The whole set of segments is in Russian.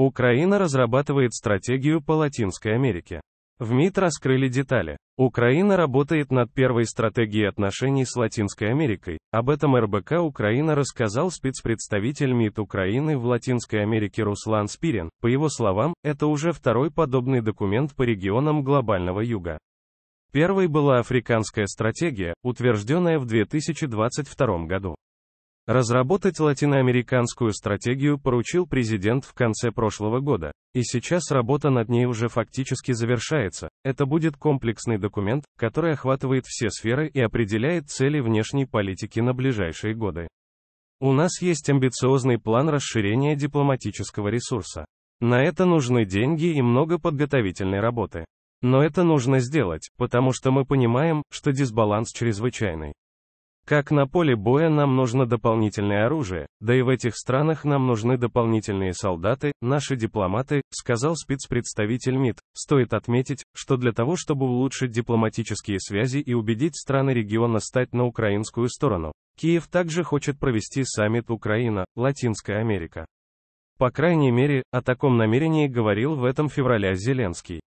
Украина разрабатывает стратегию по Латинской Америке. В МИД раскрыли детали. Украина работает над первой стратегией отношений с Латинской Америкой. Об этом РБК Украина рассказал спецпредставитель МИД Украины в Латинской Америке Руслан Спирин. По его словам, это уже второй подобный документ по регионам глобального юга. Первой была африканская стратегия, утвержденная в 2022 году. Разработать латиноамериканскую стратегию поручил президент в конце прошлого года, и сейчас работа над ней уже фактически завершается. Это будет комплексный документ, который охватывает все сферы и определяет цели внешней политики на ближайшие годы. У нас есть амбициозный план расширения дипломатического ресурса. На это нужны деньги и много подготовительной работы. Но это нужно сделать, потому что мы понимаем, что дисбаланс чрезвычайный. Как на поле боя нам нужно дополнительное оружие, да и в этих странах нам нужны дополнительные солдаты, наши дипломаты, сказал спецпредставитель МИД. Стоит отметить, что для того, чтобы улучшить дипломатические связи и убедить страны региона стать на украинскую сторону, Киев также хочет провести саммит Украина, Латинская Америка. По крайней мере, о таком намерении говорил в этом феврале Зеленский.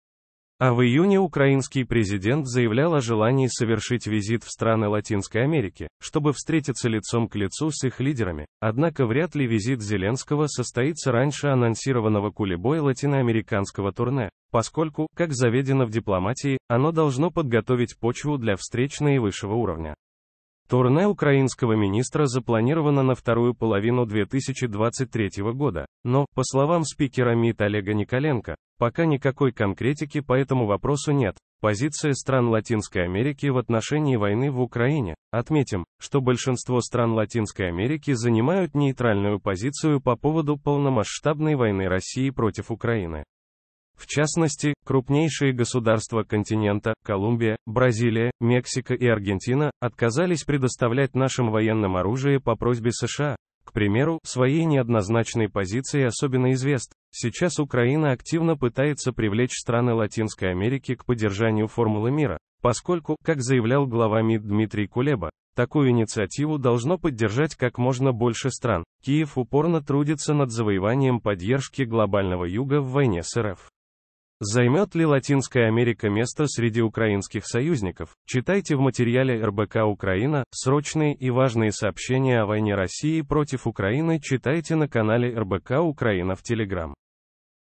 А в июне украинский президент заявлял о желании совершить визит в страны Латинской Америки, чтобы встретиться лицом к лицу с их лидерами. Однако вряд ли визит Зеленского состоится раньше анонсированного кулебой латиноамериканского турне, поскольку, как заведено в дипломатии, оно должно подготовить почву для встреч наивысшего уровня. Турне украинского министра запланировано на вторую половину 2023 года, но, по словам спикера МИД Олега Николенко, пока никакой конкретики по этому вопросу нет. Позиция стран Латинской Америки в отношении войны в Украине. Отметим, что большинство стран Латинской Америки занимают нейтральную позицию по поводу полномасштабной войны России против Украины. В частности, крупнейшие государства континента, Колумбия, Бразилия, Мексика и Аргентина, отказались предоставлять нашим военным оружие по просьбе США. К примеру, своей неоднозначной позиции особенно извест. Сейчас Украина активно пытается привлечь страны Латинской Америки к поддержанию формулы мира, поскольку, как заявлял глава МИД Дмитрий Кулеба, такую инициативу должно поддержать как можно больше стран. Киев упорно трудится над завоеванием поддержки глобального юга в войне с РФ. Займет ли Латинская Америка место среди украинских союзников? Читайте в материале РБК Украина, срочные и важные сообщения о войне России против Украины читайте на канале РБК Украина в Телеграм.